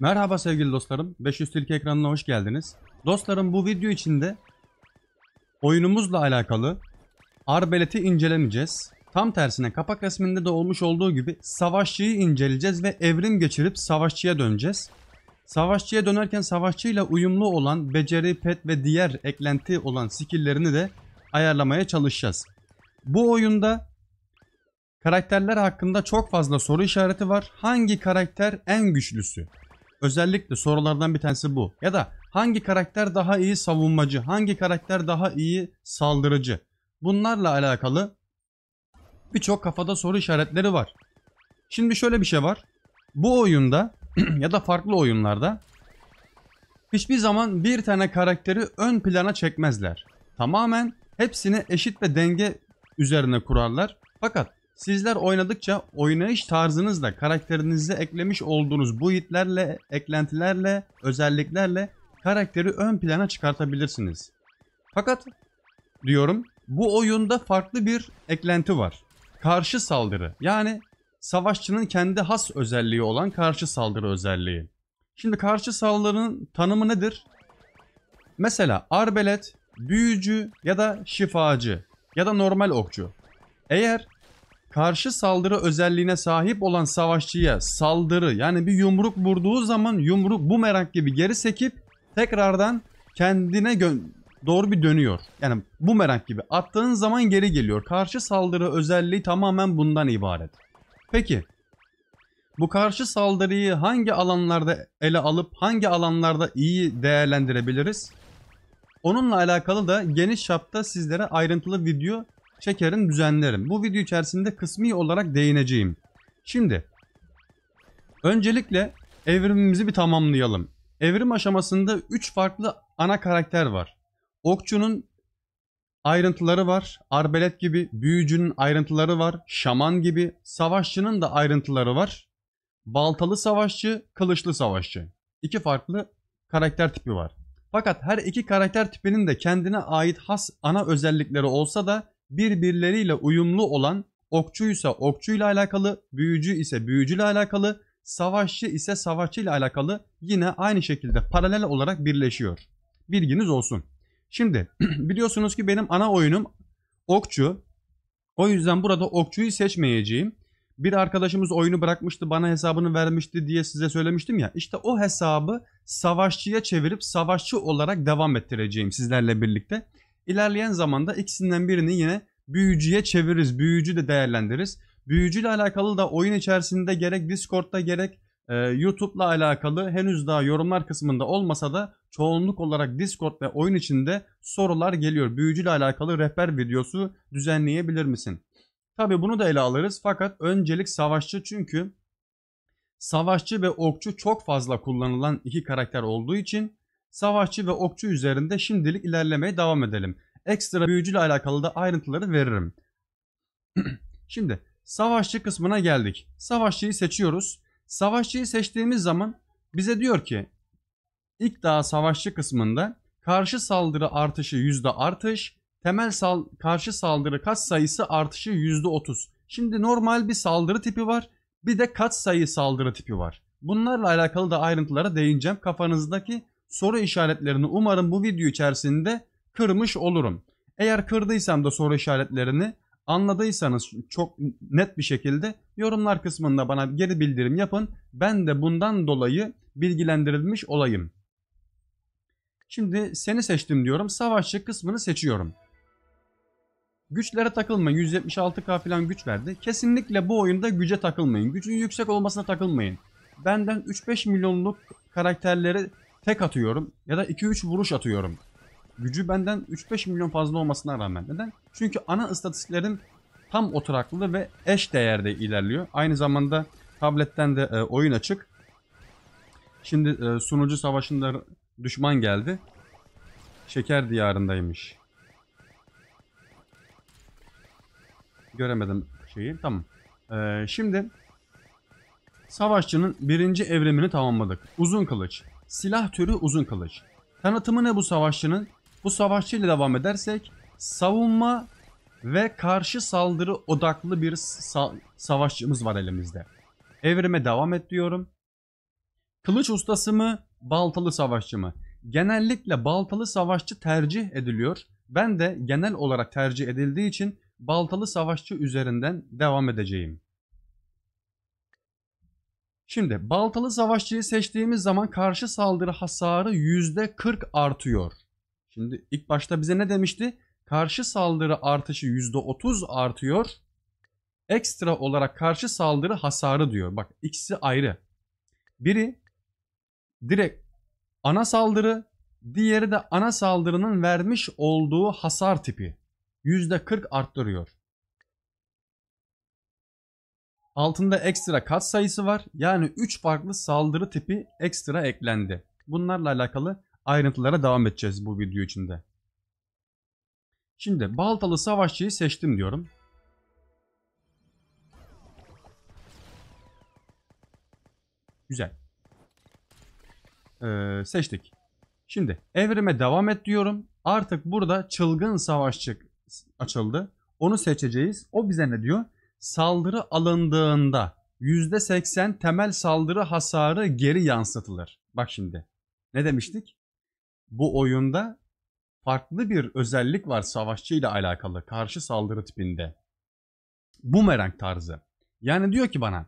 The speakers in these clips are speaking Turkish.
Merhaba sevgili dostlarım. 500 Tilki ekranına hoş geldiniz. Dostlarım bu video içinde oyunumuzla alakalı arbeleti incelemeyeceğiz. Tam tersine kapak resminde de olmuş olduğu gibi savaşçıyı inceleyeceğiz ve evrim geçirip savaşçıya döneceğiz. Savaşçıya dönerken savaşçıyla uyumlu olan beceri, pet ve diğer eklenti olan skilllerini de ayarlamaya çalışacağız. Bu oyunda karakterler hakkında çok fazla soru işareti var. Hangi karakter en güçlüsü? Özellikle sorulardan bir tanesi bu. Ya da hangi karakter daha iyi savunmacı, hangi karakter daha iyi saldırıcı. Bunlarla alakalı birçok kafada soru işaretleri var. Şimdi şöyle bir şey var. Bu oyunda ya da farklı oyunlarda hiçbir zaman bir tane karakteri ön plana çekmezler. Tamamen hepsini eşit ve denge üzerine kurarlar. Fakat Sizler oynadıkça oynayış tarzınızla karakterinize eklemiş olduğunuz bu hitlerle, eklentilerle, özelliklerle karakteri ön plana çıkartabilirsiniz. Fakat diyorum bu oyunda farklı bir eklenti var. Karşı saldırı yani savaşçının kendi has özelliği olan karşı saldırı özelliği. Şimdi karşı saldırının tanımı nedir? Mesela arbelet, büyücü ya da şifacı ya da normal okçu. Eğer karşı saldırı özelliğine sahip olan savaşçıya saldırı yani bir yumruk vurduğu zaman yumruk bumerang gibi geri sekip tekrardan kendine doğru bir dönüyor. Yani bumerang gibi attığın zaman geri geliyor. Karşı saldırı özelliği tamamen bundan ibaret. Peki bu karşı saldırıyı hangi alanlarda ele alıp hangi alanlarda iyi değerlendirebiliriz? Onunla alakalı da geniş şapta sizlere ayrıntılı video çekerim, düzenlerim. Bu video içerisinde kısmi olarak değineceğim. Şimdi öncelikle evrimimizi bir tamamlayalım. Evrim aşamasında 3 farklı ana karakter var. Okçunun ayrıntıları var. Arbelet gibi, büyücünün ayrıntıları var. Şaman gibi, savaşçının da ayrıntıları var. Baltalı savaşçı, kılıçlı savaşçı. İki farklı karakter tipi var. Fakat her iki karakter tipinin de kendine ait has ana özellikleri olsa da birbirleriyle uyumlu olan okçuysa okçuyla alakalı, büyücü ise büyücüyle alakalı, savaşçı ise savaşçıyla alakalı yine aynı şekilde paralel olarak birleşiyor. Bilginiz olsun. Şimdi biliyorsunuz ki benim ana oyunum okçu. O yüzden burada okçuyu seçmeyeceğim. Bir arkadaşımız oyunu bırakmıştı, bana hesabını vermişti diye size söylemiştim ya. İşte o hesabı savaşçıya çevirip savaşçı olarak devam ettireceğim sizlerle birlikte. İlerleyen zamanda ikisinden birini yine büyücüye çeviririz. Büyücü de değerlendiririz. Büyücüyle alakalı da oyun içerisinde gerek Discord'da gerek e, YouTube'la alakalı henüz daha yorumlar kısmında olmasa da çoğunluk olarak Discord ve oyun içinde sorular geliyor. Büyücüyle alakalı rehber videosu düzenleyebilir misin? Tabi bunu da ele alırız fakat öncelik savaşçı çünkü savaşçı ve okçu çok fazla kullanılan iki karakter olduğu için savaşçı ve okçu üzerinde şimdilik ilerlemeye devam edelim. Ekstra büyücüyle alakalı da ayrıntıları veririm. Şimdi savaşçı kısmına geldik. Savaşçıyı seçiyoruz. Savaşçıyı seçtiğimiz zaman bize diyor ki ilk daha savaşçı kısmında karşı saldırı artışı yüzde artış, temel sal karşı saldırı kat sayısı artışı yüzde otuz. Şimdi normal bir saldırı tipi var, bir de kat sayı saldırı tipi var. Bunlarla alakalı da ayrıntılara değineceğim. Kafanızdaki soru işaretlerini umarım bu video içerisinde kırmış olurum. Eğer kırdıysam da soru işaretlerini anladıysanız çok net bir şekilde yorumlar kısmında bana geri bildirim yapın. Ben de bundan dolayı bilgilendirilmiş olayım. Şimdi seni seçtim diyorum. Savaşçı kısmını seçiyorum. Güçlere takılmayın. 176k falan güç verdi. Kesinlikle bu oyunda güce takılmayın. Gücün yüksek olmasına takılmayın. Benden 3-5 milyonluk karakterleri tek atıyorum ya da 2-3 vuruş atıyorum. Gücü benden 3-5 milyon fazla olmasına rağmen. Neden? Çünkü ana istatistiklerin tam oturaklı ve eş değerde ilerliyor. Aynı zamanda tabletten de e, oyun açık. Şimdi e, sunucu savaşında düşman geldi. Şeker diyarındaymış. Göremedim şeyi. Tamam. E, şimdi savaşçının birinci evrimini tamamladık. Uzun kılıç. Silah türü uzun kılıç. Tanıtımı ne bu savaşçının? Bu savaşçıyla devam edersek savunma ve karşı saldırı odaklı bir sa savaşçımız var elimizde. Evrime devam et diyorum. Kılıç ustası mı, baltalı savaşçı mı? Genellikle baltalı savaşçı tercih ediliyor. Ben de genel olarak tercih edildiği için baltalı savaşçı üzerinden devam edeceğim. Şimdi baltalı savaşçıyı seçtiğimiz zaman karşı saldırı hasarı %40 artıyor. Şimdi ilk başta bize ne demişti? Karşı saldırı artışı %30 artıyor. Ekstra olarak karşı saldırı hasarı diyor. Bak ikisi ayrı. Biri direkt ana saldırı, diğeri de ana saldırının vermiş olduğu hasar tipi. %40 arttırıyor. Altında ekstra kat sayısı var. Yani 3 farklı saldırı tipi ekstra eklendi. Bunlarla alakalı ayrıntılara devam edeceğiz bu video içinde. Şimdi baltalı savaşçıyı seçtim diyorum. Güzel. Ee, seçtik. Şimdi evrime devam et diyorum. Artık burada çılgın savaşçı açıldı. Onu seçeceğiz. O bize ne diyor? saldırı alındığında yüzde %80 temel saldırı hasarı geri yansıtılır. Bak şimdi ne demiştik? Bu oyunda farklı bir özellik var savaşçı ile alakalı karşı saldırı tipinde. Bumerang tarzı. Yani diyor ki bana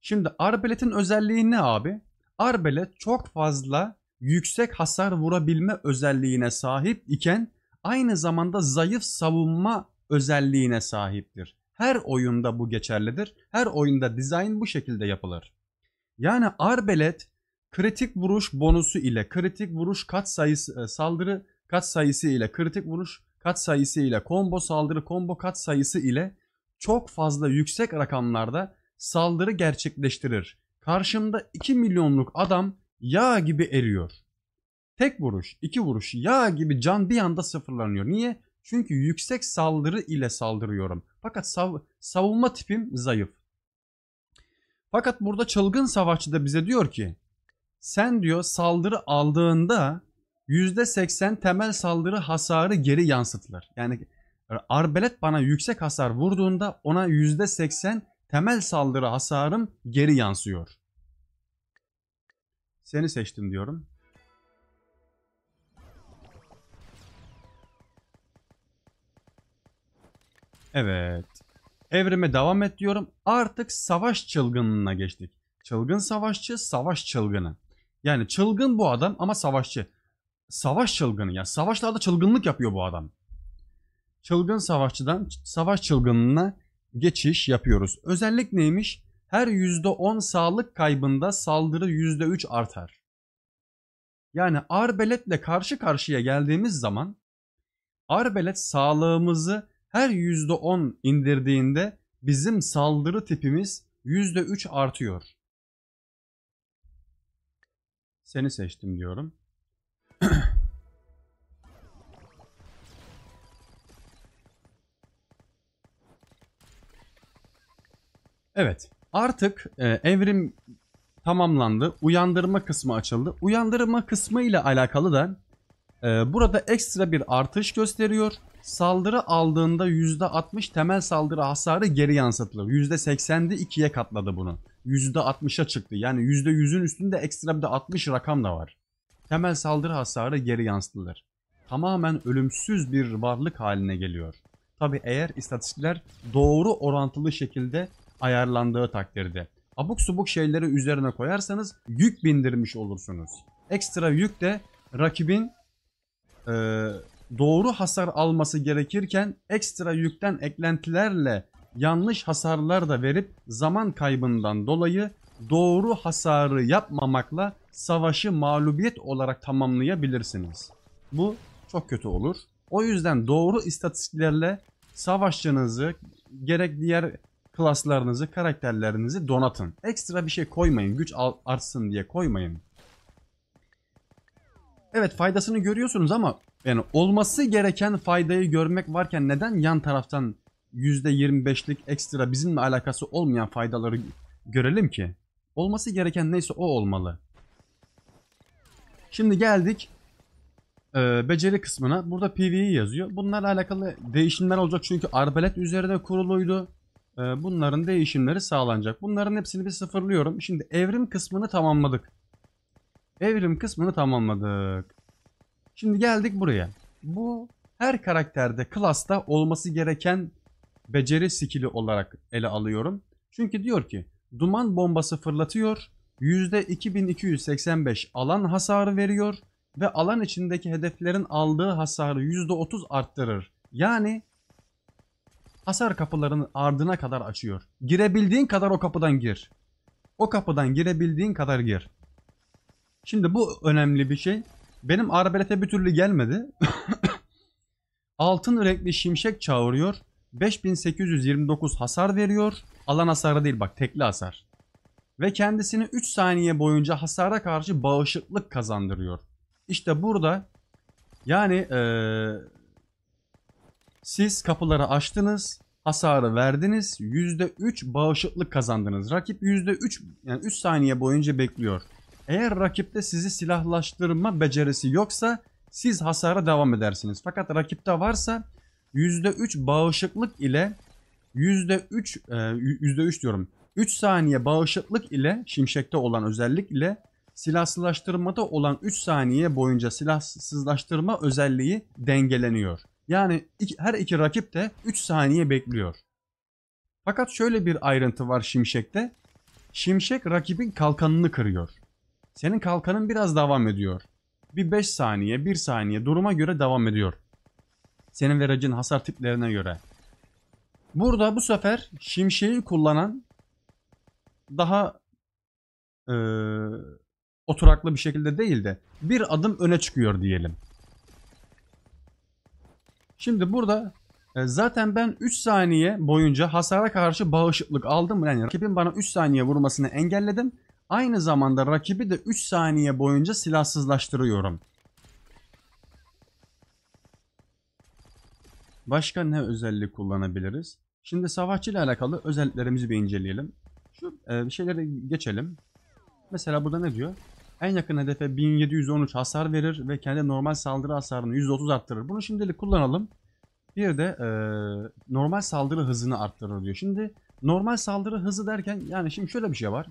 şimdi arbeletin özelliği ne abi? Arbelet çok fazla yüksek hasar vurabilme özelliğine sahip iken aynı zamanda zayıf savunma özelliğine sahiptir. Her oyunda bu geçerlidir. Her oyunda dizayn bu şekilde yapılır. Yani arbelet kritik vuruş bonusu ile kritik vuruş kat sayısı e, saldırı kat sayısı ile kritik vuruş kat sayısı ile combo saldırı combo kat sayısı ile çok fazla yüksek rakamlarda saldırı gerçekleştirir. Karşımda 2 milyonluk adam yağ gibi eriyor. Tek vuruş, iki vuruş yağ gibi can bir anda sıfırlanıyor. Niye? Çünkü yüksek saldırı ile saldırıyorum. Fakat sav savunma tipim zayıf. Fakat burada çılgın savaşçı da bize diyor ki sen diyor saldırı aldığında %80 temel saldırı hasarı geri yansıtılır. Yani arbelet bana yüksek hasar vurduğunda ona %80 temel saldırı hasarım geri yansıyor. Seni seçtim diyorum. Evet. Evrime devam et diyorum. Artık savaş çılgınına geçtik. Çılgın savaşçı, savaş çılgını. Yani çılgın bu adam ama savaşçı. Savaş çılgını ya. Savaşlarda çılgınlık yapıyor bu adam. Çılgın savaşçıdan savaş çılgınına geçiş yapıyoruz. Özellik neymiş? Her %10 sağlık kaybında saldırı %3 artar. Yani arbeletle karşı karşıya geldiğimiz zaman arbelet sağlığımızı her %10 indirdiğinde bizim saldırı tipimiz %3 artıyor. Seni seçtim diyorum. evet artık e, evrim tamamlandı. Uyandırma kısmı açıldı. Uyandırma kısmı ile alakalı da ee, burada ekstra bir artış gösteriyor. Saldırı aldığında %60 temel saldırı hasarı geri yansıtılır. %80'de ikiye katladı bunu. %60'a çıktı. Yani %100'ün üstünde ekstra bir de 60 rakam da var. Temel saldırı hasarı geri yansıtılır. Tamamen ölümsüz bir varlık haline geliyor. Tabi eğer istatistikler doğru orantılı şekilde ayarlandığı takdirde. Abuk subuk şeyleri üzerine koyarsanız yük bindirmiş olursunuz. Ekstra yük de rakibin e, doğru hasar alması gerekirken ekstra yükten eklentilerle yanlış hasarlar da verip zaman kaybından dolayı doğru hasarı yapmamakla savaşı mağlubiyet olarak tamamlayabilirsiniz. Bu çok kötü olur. O yüzden doğru istatistiklerle savaşçınızı gerek diğer klaslarınızı, karakterlerinizi donatın. Ekstra bir şey koymayın, güç artsın diye koymayın. Evet faydasını görüyorsunuz ama yani olması gereken faydayı görmek varken neden yan taraftan %25'lik ekstra bizimle alakası olmayan faydaları görelim ki? Olması gereken neyse o olmalı. Şimdi geldik e, beceri kısmına. Burada PvE yazıyor. Bunlarla alakalı değişimler olacak çünkü arbalet üzerinde kuruluydu. E, bunların değişimleri sağlanacak. Bunların hepsini bir sıfırlıyorum. Şimdi evrim kısmını tamamladık. Evrim kısmını tamamladık. Şimdi geldik buraya. Bu her karakterde, klasta olması gereken beceri skili olarak ele alıyorum. Çünkü diyor ki duman bombası fırlatıyor, %2285 alan hasarı veriyor ve alan içindeki hedeflerin aldığı hasarı %30 arttırır. Yani hasar kapılarının ardına kadar açıyor. Girebildiğin kadar o kapıdan gir. O kapıdan girebildiğin kadar gir. Şimdi bu önemli bir şey. Benim arbalete bir türlü gelmedi. Altın renkli şimşek çağırıyor. 5829 hasar veriyor. Alan hasarı değil bak tekli hasar. Ve kendisini 3 saniye boyunca hasara karşı bağışıklık kazandırıyor. İşte burada yani ee, siz kapıları açtınız, hasarı verdiniz, %3 bağışıklık kazandınız. Rakip %3 yani 3 saniye boyunca bekliyor. Eğer rakipte sizi silahlaştırma becerisi yoksa siz hasara devam edersiniz. Fakat rakipte varsa %3 bağışıklık ile %3 %3 e, diyorum. 3 saniye bağışıklık ile şimşekte olan özellikle silahsızlaştırmada olan 3 saniye boyunca silahsızlaştırma özelliği dengeleniyor. Yani iki, her iki rakip de 3 saniye bekliyor. Fakat şöyle bir ayrıntı var şimşekte. Şimşek rakibin kalkanını kırıyor. Senin kalkanın biraz devam ediyor. Bir 5 saniye, 1 saniye duruma göre devam ediyor. Senin ve vereceğin hasar tiplerine göre. Burada bu sefer şimşeği kullanan daha e, oturaklı bir şekilde değil de bir adım öne çıkıyor diyelim. Şimdi burada e, zaten ben 3 saniye boyunca hasara karşı bağışıklık aldım. Yani rakibin bana 3 saniye vurmasını engelledim. Aynı zamanda rakibi de 3 saniye boyunca silahsızlaştırıyorum. Başka ne özellik kullanabiliriz? Şimdi savaşçı ile alakalı özelliklerimizi bir inceleyelim. Şu e, şeyleri geçelim. Mesela burada ne diyor? En yakın hedefe 1713 hasar verir ve kendi normal saldırı hasarını %30 arttırır. Bunu şimdilik kullanalım. Bir de e, normal saldırı hızını arttırır diyor. Şimdi normal saldırı hızı derken yani şimdi şöyle bir şey var.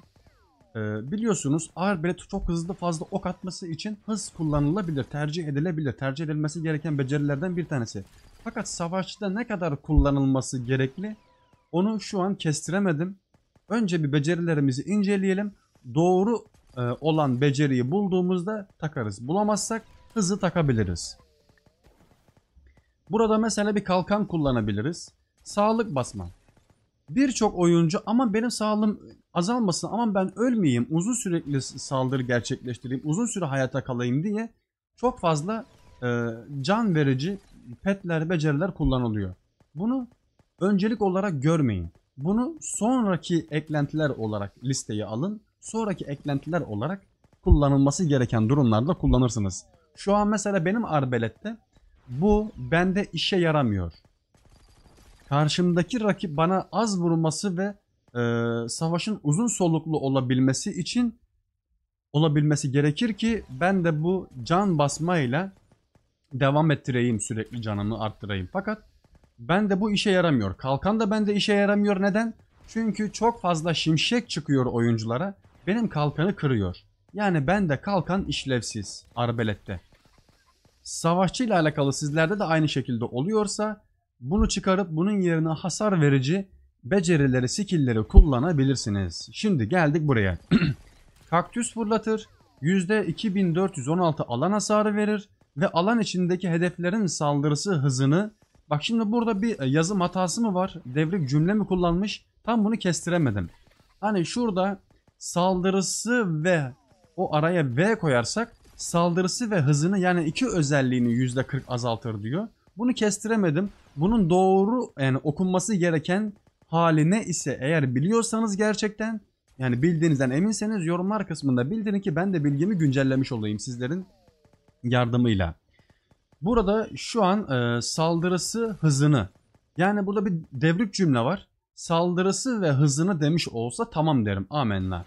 Ee, biliyorsunuz arbelet çok hızlı fazla ok atması için hız kullanılabilir, tercih edilebilir. Tercih edilmesi gereken becerilerden bir tanesi. Fakat savaşta ne kadar kullanılması gerekli onu şu an kestiremedim. Önce bir becerilerimizi inceleyelim. Doğru e, olan beceriyi bulduğumuzda takarız. Bulamazsak hızı takabiliriz. Burada mesela bir kalkan kullanabiliriz. Sağlık basma birçok oyuncu ama benim sağlığım azalmasın ama ben ölmeyeyim uzun sürekli saldırı gerçekleştireyim uzun süre hayata kalayım diye çok fazla e, can verici petler beceriler kullanılıyor. Bunu öncelik olarak görmeyin. Bunu sonraki eklentiler olarak listeye alın. Sonraki eklentiler olarak kullanılması gereken durumlarda kullanırsınız. Şu an mesela benim arbelette bu bende işe yaramıyor karşımdaki rakip bana az vurması ve e, savaşın uzun soluklu olabilmesi için olabilmesi gerekir ki ben de bu can basmayla devam ettireyim sürekli canımı arttırayım. Fakat ben de bu işe yaramıyor. Kalkan da bende işe yaramıyor. Neden? Çünkü çok fazla şimşek çıkıyor oyunculara. Benim kalkanı kırıyor. Yani ben de kalkan işlevsiz arbelette. Savaşçı ile alakalı sizlerde de aynı şekilde oluyorsa bunu çıkarıp bunun yerine hasar verici becerileri, skill'leri kullanabilirsiniz. Şimdi geldik buraya. Kaktüs fırlatır, %2416 alan hasarı verir ve alan içindeki hedeflerin saldırısı hızını... Bak şimdi burada bir e, yazım hatası mı var? Devrik cümle mi kullanmış? Tam bunu kestiremedim. Hani şurada saldırısı ve o araya V koyarsak saldırısı ve hızını yani iki özelliğini %40 azaltır diyor. Bunu kestiremedim bunun doğru yani okunması gereken haline ise eğer biliyorsanız gerçekten yani bildiğinizden eminseniz yorumlar kısmında bildirin ki ben de bilgimi güncellemiş olayım sizlerin yardımıyla. Burada şu an e, saldırısı hızını yani burada bir devrik cümle var. Saldırısı ve hızını demiş olsa tamam derim amenna.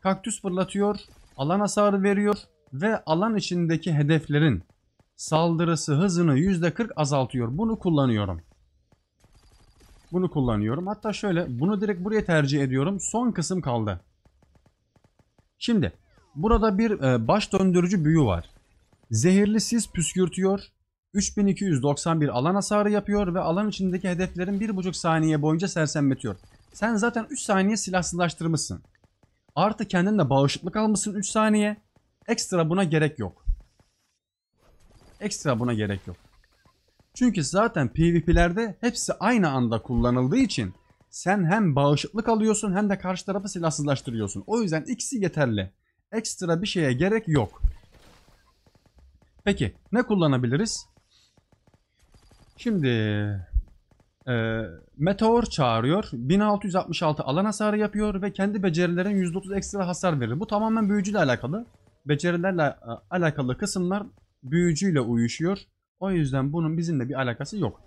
Kaktüs fırlatıyor, alan hasarı veriyor ve alan içindeki hedeflerin saldırısı hızını %40 azaltıyor. Bunu kullanıyorum. Bunu kullanıyorum. Hatta şöyle bunu direkt buraya tercih ediyorum. Son kısım kaldı. Şimdi burada bir e, baş döndürücü büyü var. Zehirli sis püskürtüyor. 3291 alan hasarı yapıyor ve alan içindeki hedeflerin 1,5 saniye boyunca sersemletiyor. Sen zaten 3 saniye silahsızlaştırmışsın. Artı kendinle bağışıklık almışsın 3 saniye. Ekstra buna gerek yok. Ekstra buna gerek yok. Çünkü zaten PvP'lerde hepsi aynı anda kullanıldığı için sen hem bağışıklık alıyorsun hem de karşı tarafı silahsızlaştırıyorsun. O yüzden ikisi yeterli. Ekstra bir şeye gerek yok. Peki ne kullanabiliriz? Şimdi e, meteor çağırıyor. 1666 alan hasarı yapıyor ve kendi becerilerin %30 ekstra hasar verir. Bu tamamen büyücüyle alakalı. Becerilerle e, alakalı kısımlar büyücüyle uyuşuyor. O yüzden bunun bizimle bir alakası yok.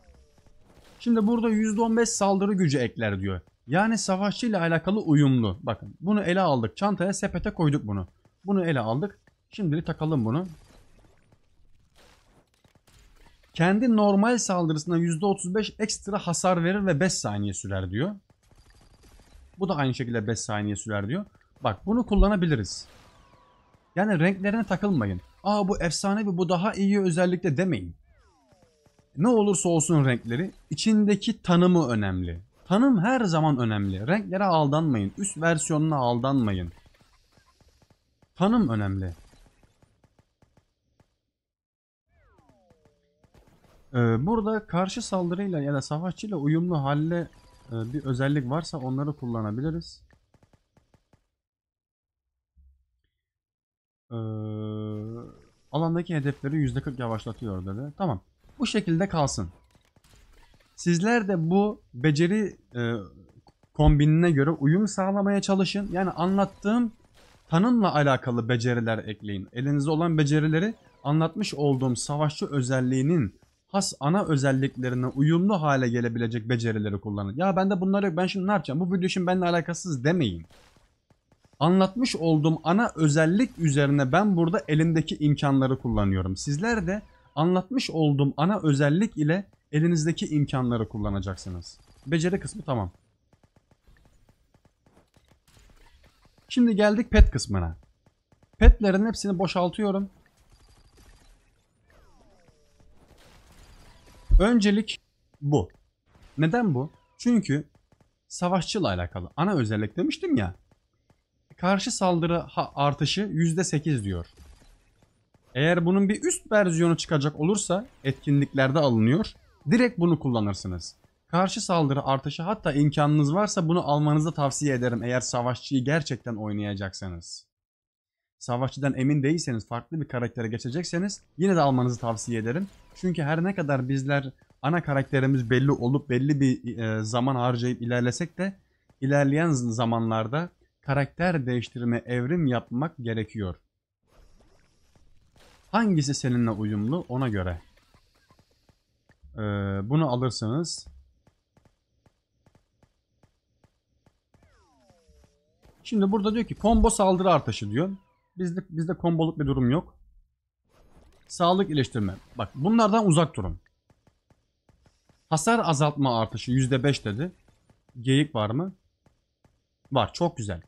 Şimdi burada %15 saldırı gücü ekler diyor. Yani savaşçı ile alakalı uyumlu. Bakın bunu ele aldık. Çantaya sepete koyduk bunu. Bunu ele aldık. Şimdi takalım bunu. Kendi normal saldırısına %35 ekstra hasar verir ve 5 saniye sürer diyor. Bu da aynı şekilde 5 saniye sürer diyor. Bak bunu kullanabiliriz. Yani renklerine takılmayın aa bu efsane ve bu daha iyi özellikle demeyin. Ne olursa olsun renkleri içindeki tanımı önemli. Tanım her zaman önemli. Renklere aldanmayın. Üst versiyonuna aldanmayın. Tanım önemli. Ee, burada karşı saldırıyla ya da savaşçıyla uyumlu halle e, bir özellik varsa onları kullanabiliriz. e, alandaki hedefleri %40 yavaşlatıyor dedi. Tamam. Bu şekilde kalsın. Sizler de bu beceri e, kombinine göre uyum sağlamaya çalışın. Yani anlattığım tanımla alakalı beceriler ekleyin. Elinizde olan becerileri anlatmış olduğum savaşçı özelliğinin has ana özelliklerine uyumlu hale gelebilecek becerileri kullanın. Ya bende bunları, yok ben şimdi ne yapacağım bu video şimdi benimle alakasız demeyin. Anlatmış olduğum ana özellik üzerine ben burada elimdeki imkanları kullanıyorum. Sizler de anlatmış olduğum ana özellik ile elinizdeki imkanları kullanacaksınız. Beceri kısmı tamam. Şimdi geldik pet kısmına. Petlerin hepsini boşaltıyorum. Öncelik bu. Neden bu? Çünkü savaşçıyla alakalı. Ana özellik demiştim ya karşı saldırı artışı %8 diyor. Eğer bunun bir üst versiyonu çıkacak olursa etkinliklerde alınıyor. Direkt bunu kullanırsınız. Karşı saldırı artışı hatta imkanınız varsa bunu almanızı tavsiye ederim eğer savaşçıyı gerçekten oynayacaksanız. Savaşçıdan emin değilseniz farklı bir karaktere geçecekseniz yine de almanızı tavsiye ederim. Çünkü her ne kadar bizler ana karakterimiz belli olup belli bir e, zaman harcayıp ilerlesek de ilerleyen zamanlarda karakter değiştirme evrim yapmak gerekiyor. Hangisi seninle uyumlu ona göre. Ee, bunu alırsanız. Şimdi burada diyor ki combo saldırı artışı diyor. Bizde, bizde komboluk bir durum yok. Sağlık iyileştirme. Bak bunlardan uzak durun. Hasar azaltma artışı %5 dedi. Geyik var mı? Var çok güzel.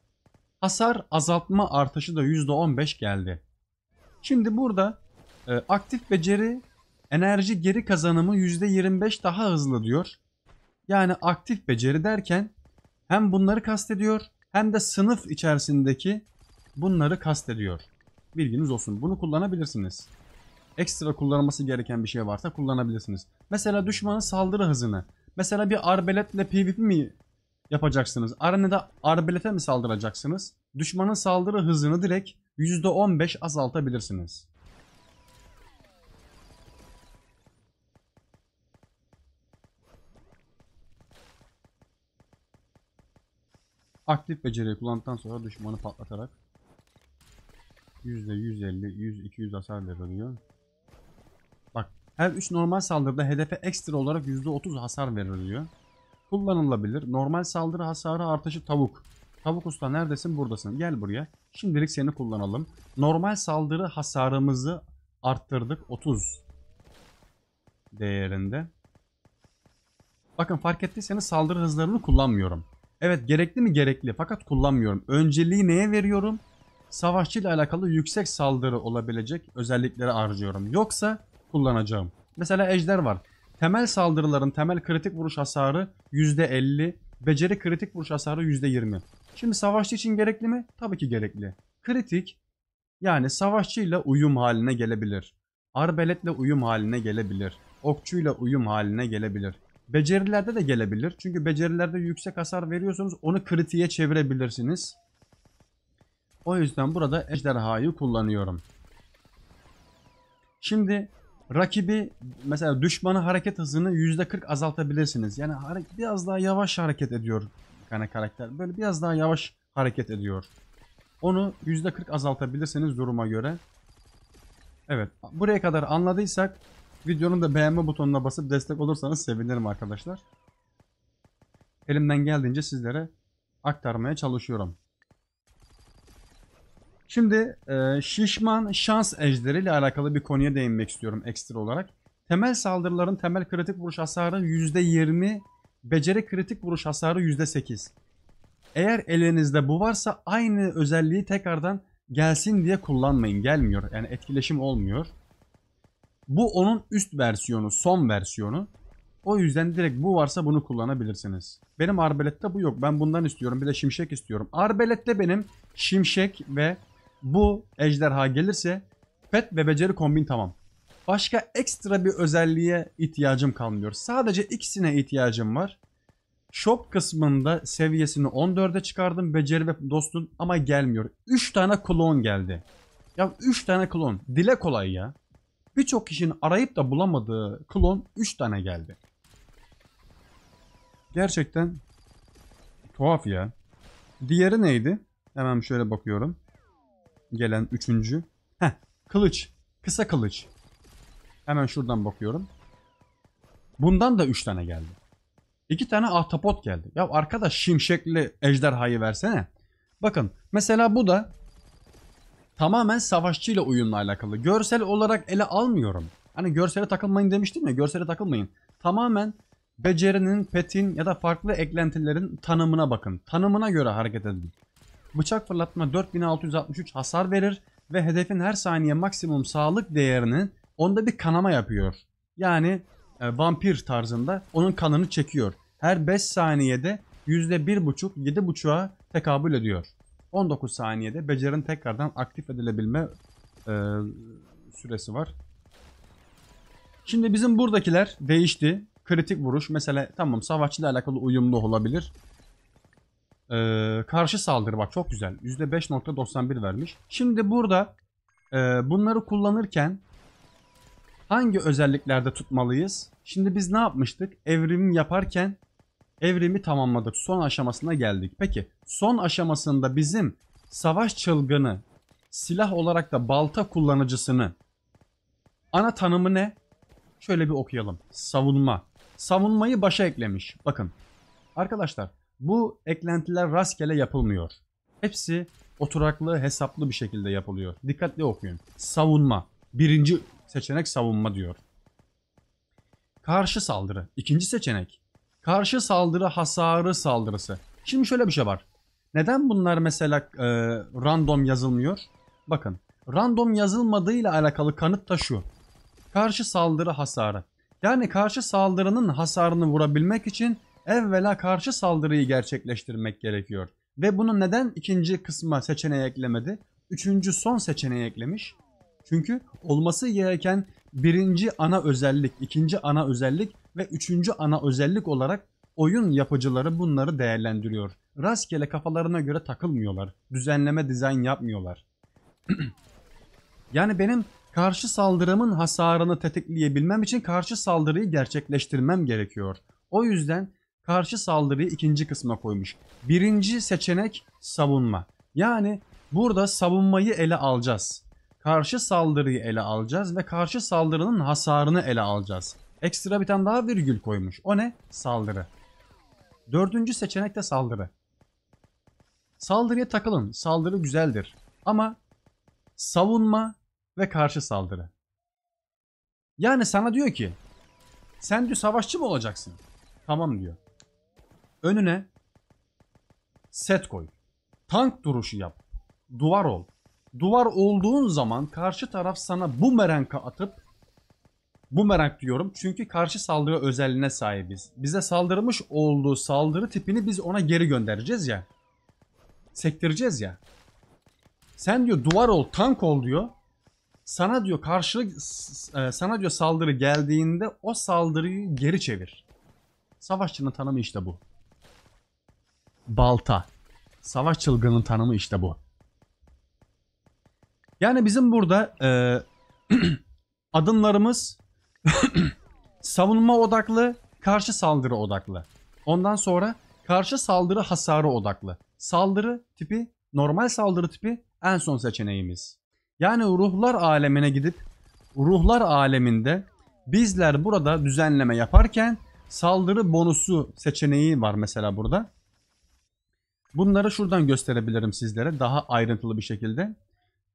Hasar azaltma artışı da %15 geldi. Şimdi burada e, aktif beceri enerji geri kazanımı %25 daha hızlı diyor. Yani aktif beceri derken hem bunları kastediyor hem de sınıf içerisindeki bunları kastediyor. Bilginiz olsun. Bunu kullanabilirsiniz. Ekstra kullanılması gereken bir şey varsa kullanabilirsiniz. Mesela düşmanın saldırı hızını. Mesela bir arbeletle PvP mi yapacaksınız. Arenada arbelete mi saldıracaksınız? Düşmanın saldırı hızını direkt %15 azaltabilirsiniz. Aktif beceriyi kullandıktan sonra düşmanı patlatarak %150, 200 hasar veriliyor. Bak her 3 normal saldırıda hedefe ekstra olarak %30 hasar veriliyor kullanılabilir. Normal saldırı hasarı artışı tavuk. Tavuk usta neredesin? Buradasın. Gel buraya. Şimdilik seni kullanalım. Normal saldırı hasarımızı arttırdık. 30 değerinde. Bakın fark ettiyseniz saldırı hızlarını kullanmıyorum. Evet gerekli mi? Gerekli. Fakat kullanmıyorum. Önceliği neye veriyorum? Savaşçı ile alakalı yüksek saldırı olabilecek özellikleri harcıyorum. Yoksa kullanacağım. Mesela ejder var. Temel saldırıların temel kritik vuruş hasarı %50, beceri kritik vuruş hasarı %20. Şimdi savaşçı için gerekli mi? Tabii ki gerekli. Kritik yani savaşçıyla uyum haline gelebilir. Arbeletle uyum haline gelebilir. Okçuyla uyum haline gelebilir. Becerilerde de gelebilir. Çünkü becerilerde yüksek hasar veriyorsunuz, onu kritiğe çevirebilirsiniz. O yüzden burada ejderhayı kullanıyorum. Şimdi rakibi mesela düşmanı hareket hızını %40 azaltabilirsiniz. Yani biraz daha yavaş hareket ediyor yani karakter. Böyle biraz daha yavaş hareket ediyor. Onu %40 azaltabilirsiniz duruma göre. Evet. Buraya kadar anladıysak videonun da beğenme butonuna basıp destek olursanız sevinirim arkadaşlar. Elimden geldiğince sizlere aktarmaya çalışıyorum. Şimdi e, şişman şans ejderi ile alakalı bir konuya değinmek istiyorum ekstra olarak. Temel saldırıların temel kritik vuruş hasarı %20, beceri kritik vuruş hasarı %8. Eğer elinizde bu varsa aynı özelliği tekrardan gelsin diye kullanmayın. Gelmiyor. Yani etkileşim olmuyor. Bu onun üst versiyonu, son versiyonu. O yüzden direkt bu varsa bunu kullanabilirsiniz. Benim arbelette bu yok. Ben bundan istiyorum. Bir de şimşek istiyorum. Arbelette benim şimşek ve bu ejderha gelirse pet ve beceri kombin tamam. Başka ekstra bir özelliğe ihtiyacım kalmıyor. Sadece ikisine ihtiyacım var. Shop kısmında seviyesini 14'e çıkardım beceri ve dostun ama gelmiyor. 3 tane klon geldi. Ya 3 tane klon dile kolay ya. Birçok kişinin arayıp da bulamadığı klon 3 tane geldi. Gerçekten tuhaf ya. Diğeri neydi? Hemen şöyle bakıyorum gelen üçüncü. Heh, kılıç. Kısa kılıç. Hemen şuradan bakıyorum. Bundan da üç tane geldi. İki tane ahtapot geldi. Ya arkadaş şimşekli ejderhayı versene. Bakın mesela bu da tamamen savaşçıyla oyunla alakalı. Görsel olarak ele almıyorum. Hani görsele takılmayın demiştim ya görsele takılmayın. Tamamen becerinin, petin ya da farklı eklentilerin tanımına bakın. Tanımına göre hareket edin. Bıçak fırlatma 4663 hasar verir ve hedefin her saniye maksimum sağlık değerinin onda bir kanama yapıyor. Yani e, vampir tarzında onun kanını çekiyor. Her 5 saniyede %1,5 7,5'a tekabül ediyor. 19 saniyede becerin tekrardan aktif edilebilme e, süresi var. Şimdi bizim buradakiler değişti. Kritik vuruş mesela tamam savaşçıyla alakalı uyumlu olabilir. Ee, karşı saldırı bak çok güzel. %5.91 vermiş. Şimdi burada e, bunları kullanırken hangi özelliklerde tutmalıyız? Şimdi biz ne yapmıştık? Evrim yaparken evrimi tamamladık. Son aşamasına geldik. Peki son aşamasında bizim savaş çılgını silah olarak da balta kullanıcısını ana tanımı ne? Şöyle bir okuyalım. Savunma. Savunmayı başa eklemiş. Bakın arkadaşlar bu eklentiler rastgele yapılmıyor. Hepsi oturaklı hesaplı bir şekilde yapılıyor. Dikkatli okuyun. Savunma. Birinci seçenek savunma diyor. Karşı saldırı. İkinci seçenek. Karşı saldırı hasarı saldırısı. Şimdi şöyle bir şey var. Neden bunlar mesela e, random yazılmıyor? Bakın random yazılmadığıyla alakalı kanıt da şu. Karşı saldırı hasarı. Yani karşı saldırının hasarını vurabilmek için evvela karşı saldırıyı gerçekleştirmek gerekiyor. Ve bunu neden ikinci kısma seçeneği eklemedi? Üçüncü son seçeneği eklemiş. Çünkü olması gereken birinci ana özellik, ikinci ana özellik ve üçüncü ana özellik olarak oyun yapıcıları bunları değerlendiriyor. Rastgele kafalarına göre takılmıyorlar. Düzenleme dizayn yapmıyorlar. yani benim karşı saldırımın hasarını tetikleyebilmem için karşı saldırıyı gerçekleştirmem gerekiyor. O yüzden karşı saldırıyı ikinci kısma koymuş. Birinci seçenek savunma. Yani burada savunmayı ele alacağız. Karşı saldırıyı ele alacağız ve karşı saldırının hasarını ele alacağız. Ekstra bir tane daha virgül koymuş. O ne? Saldırı. Dördüncü seçenek de saldırı. Saldırıya takılın. Saldırı güzeldir. Ama savunma ve karşı saldırı. Yani sana diyor ki sen diyor savaşçı mı olacaksın? Tamam diyor. Önüne set koy. Tank duruşu yap. Duvar ol. Duvar olduğun zaman karşı taraf sana bu merenka atıp bu bumerang diyorum çünkü karşı saldırı özelliğine sahibiz. Bize saldırmış olduğu saldırı tipini biz ona geri göndereceğiz ya. Sektireceğiz ya. Sen diyor duvar ol, tank ol diyor. Sana diyor karşılık e, sana diyor saldırı geldiğinde o saldırıyı geri çevir. Savaşçının tanımı işte bu balta. Savaş çılgının tanımı işte bu. Yani bizim burada e, adımlarımız savunma odaklı, karşı saldırı odaklı. Ondan sonra karşı saldırı hasarı odaklı. Saldırı tipi, normal saldırı tipi en son seçeneğimiz. Yani ruhlar alemine gidip ruhlar aleminde bizler burada düzenleme yaparken saldırı bonusu seçeneği var mesela burada. Bunları şuradan gösterebilirim sizlere daha ayrıntılı bir şekilde.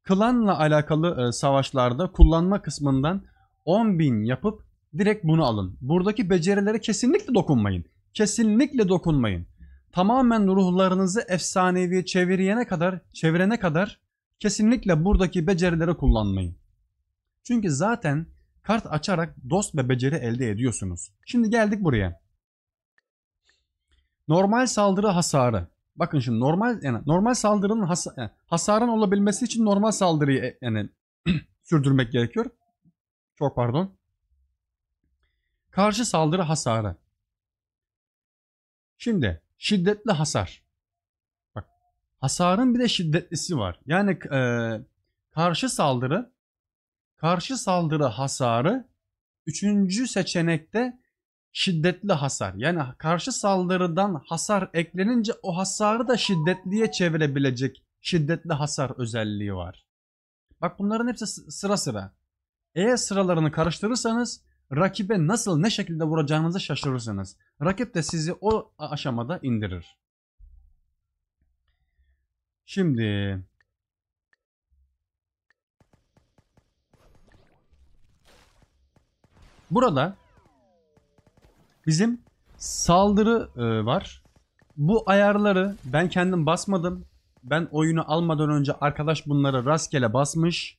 Klanla alakalı e, savaşlarda kullanma kısmından 10 bin yapıp direkt bunu alın. Buradaki becerilere kesinlikle dokunmayın. Kesinlikle dokunmayın. Tamamen ruhlarınızı efsaneviye çevirene kadar, çevirene kadar kesinlikle buradaki becerileri kullanmayın. Çünkü zaten kart açarak dost ve beceri elde ediyorsunuz. Şimdi geldik buraya. Normal saldırı hasarı. Bakın şimdi normal yani normal saldırının has, yani hasarın olabilmesi için normal saldırıyı e, yani sürdürmek gerekiyor. Çok pardon. Karşı saldırı hasarı. Şimdi şiddetli hasar. Bak hasarın bir de şiddetlisi var. Yani e, karşı saldırı karşı saldırı hasarı üçüncü seçenekte şiddetli hasar. Yani karşı saldırıdan hasar eklenince o hasarı da şiddetliye çevirebilecek şiddetli hasar özelliği var. Bak bunların hepsi sıra sıra. Eğer sıralarını karıştırırsanız rakibe nasıl ne şekilde vuracağınızı şaşırırsınız. Rakip de sizi o aşamada indirir. Şimdi Burada Bizim saldırı e, var. Bu ayarları ben kendim basmadım. Ben oyunu almadan önce arkadaş bunları rastgele basmış.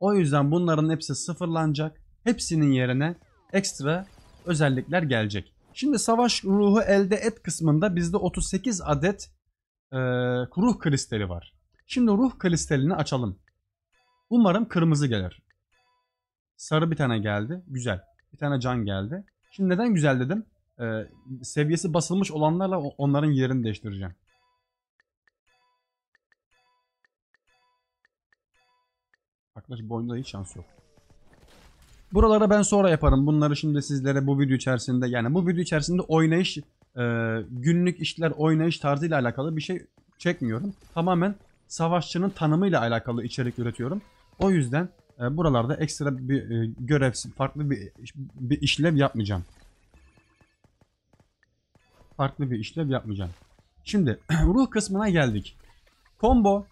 O yüzden bunların hepsi sıfırlanacak. Hepsinin yerine ekstra özellikler gelecek. Şimdi savaş ruhu elde et kısmında bizde 38 adet e, ruh kristali var. Şimdi ruh kristalini açalım. Umarım kırmızı gelir. Sarı bir tane geldi. Güzel. Bir tane can geldi. Şimdi neden güzel dedim? Ee, seviyesi basılmış olanlarla onların yerini değiştireceğim. Arkadaş bu oyunda hiç şans yok. Buraları ben sonra yaparım. Bunları şimdi sizlere bu video içerisinde yani bu video içerisinde oynayış e, günlük işler oynayış tarzıyla alakalı bir şey çekmiyorum. Tamamen savaşçının tanımıyla alakalı içerik üretiyorum. O yüzden e, buralarda ekstra bir e, görev, farklı bir, bir işlev yapmayacağım. Farklı bir işlev yapmayacağım. Şimdi ruh kısmına geldik. Combo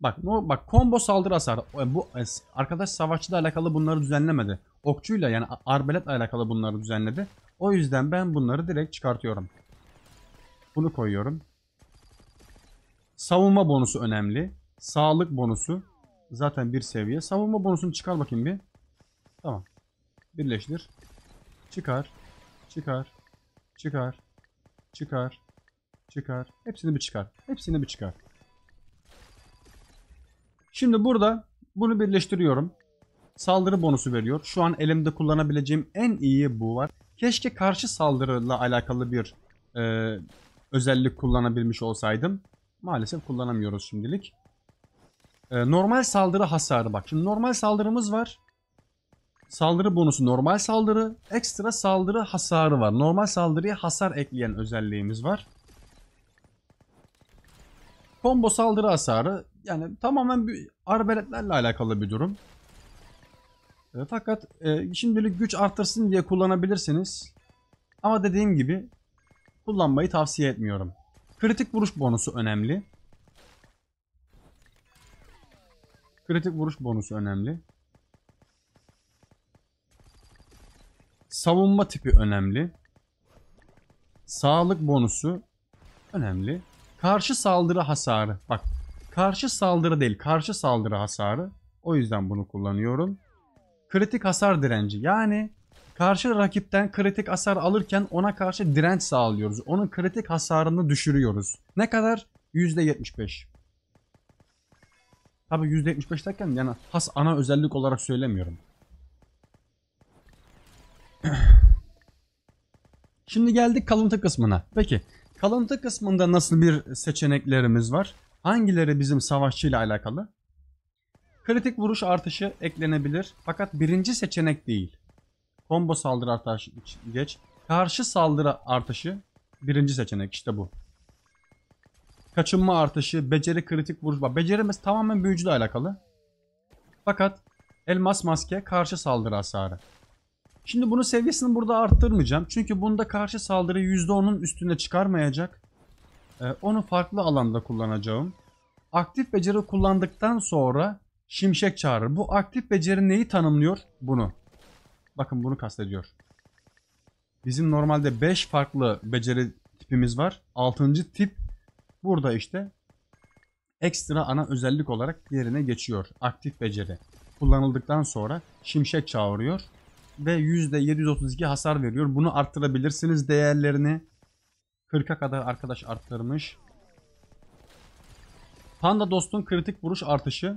Bak no, bak combo saldırı hasar. E, bu e, arkadaş savaşçıyla alakalı bunları düzenlemedi. Okçuyla yani arbeletle alakalı bunları düzenledi. O yüzden ben bunları direkt çıkartıyorum. Bunu koyuyorum. Savunma bonusu önemli. Sağlık bonusu. Zaten bir seviye. Savunma bonusunu çıkar bakayım bir. Tamam. Birleştir. Çıkar. Çıkar. Çıkar. Çıkar. Çıkar. Hepsini bir çıkar. Hepsini bir çıkar. Şimdi burada bunu birleştiriyorum. Saldırı bonusu veriyor. Şu an elimde kullanabileceğim en iyi bu var. Keşke karşı saldırıyla alakalı bir e, özellik kullanabilmiş olsaydım. Maalesef kullanamıyoruz şimdilik. Ee, normal saldırı hasarı bak. Şimdi normal saldırımız var. Saldırı bonusu normal saldırı. Ekstra saldırı hasarı var. Normal saldırıya hasar ekleyen özelliğimiz var. Combo saldırı hasarı. Yani tamamen bir arbeletlerle alakalı bir durum. E, fakat e, şimdilik güç artırsın diye kullanabilirsiniz. Ama dediğim gibi kullanmayı tavsiye etmiyorum. Kritik vuruş bonusu önemli. Kritik vuruş bonusu önemli. Savunma tipi önemli. Sağlık bonusu önemli. Karşı saldırı hasarı. Bak karşı saldırı değil karşı saldırı hasarı. O yüzden bunu kullanıyorum. Kritik hasar direnci. Yani karşı rakipten kritik hasar alırken ona karşı direnç sağlıyoruz. Onun kritik hasarını düşürüyoruz. Ne kadar? %75. Tabi %75 derken yani has ana özellik olarak söylemiyorum. Şimdi geldik kalıntı kısmına. Peki kalıntı kısmında nasıl bir seçeneklerimiz var? Hangileri bizim savaşçı ile alakalı? Kritik vuruş artışı eklenebilir fakat birinci seçenek değil. Combo saldırı artışı geç. Karşı saldırı artışı birinci seçenek işte bu kaçınma artışı, beceri kritik vuruş. Becerimiz tamamen büyücüyle alakalı. Fakat elmas maske karşı saldırı hasarı. Şimdi bunun seviyesini burada arttırmayacağım. Çünkü bunda karşı saldırı %10'un üstünde çıkarmayacak. Ee, onu farklı alanda kullanacağım. Aktif beceri kullandıktan sonra şimşek çağırır. Bu aktif beceri neyi tanımlıyor? Bunu. Bakın bunu kastediyor. Bizim normalde 5 farklı beceri tipimiz var. 6. tip Burada işte ekstra ana özellik olarak yerine geçiyor. Aktif beceri. Kullanıldıktan sonra şimşek çağırıyor ve %732 hasar veriyor. Bunu arttırabilirsiniz değerlerini. 40'a kadar arkadaş arttırmış. Panda dostun kritik vuruş artışı.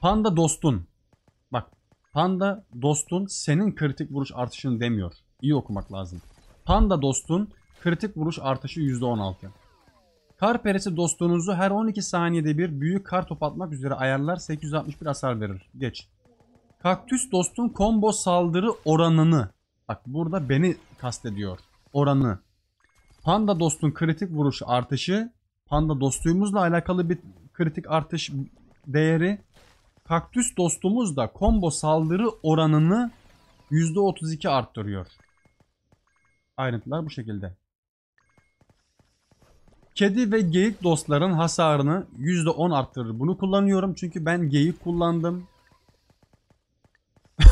Panda dostun. Bak panda dostun senin kritik vuruş artışını demiyor. İyi okumak lazım. Panda dostun kritik vuruş artışı %16. Kar peresi dostunuzu her 12 saniyede bir büyük kar top atmak üzere ayarlar 861 hasar verir. Geç. Kaktüs dostun combo saldırı oranını. Bak burada beni kastediyor. Oranı. Panda dostun kritik vuruş artışı. Panda dostluğumuzla alakalı bir kritik artış değeri. Kaktüs dostumuz da combo saldırı oranını %32 arttırıyor. Ayrıntılar bu şekilde. Kedi ve geyik dostların hasarını %10 arttırır. Bunu kullanıyorum çünkü ben geyik kullandım.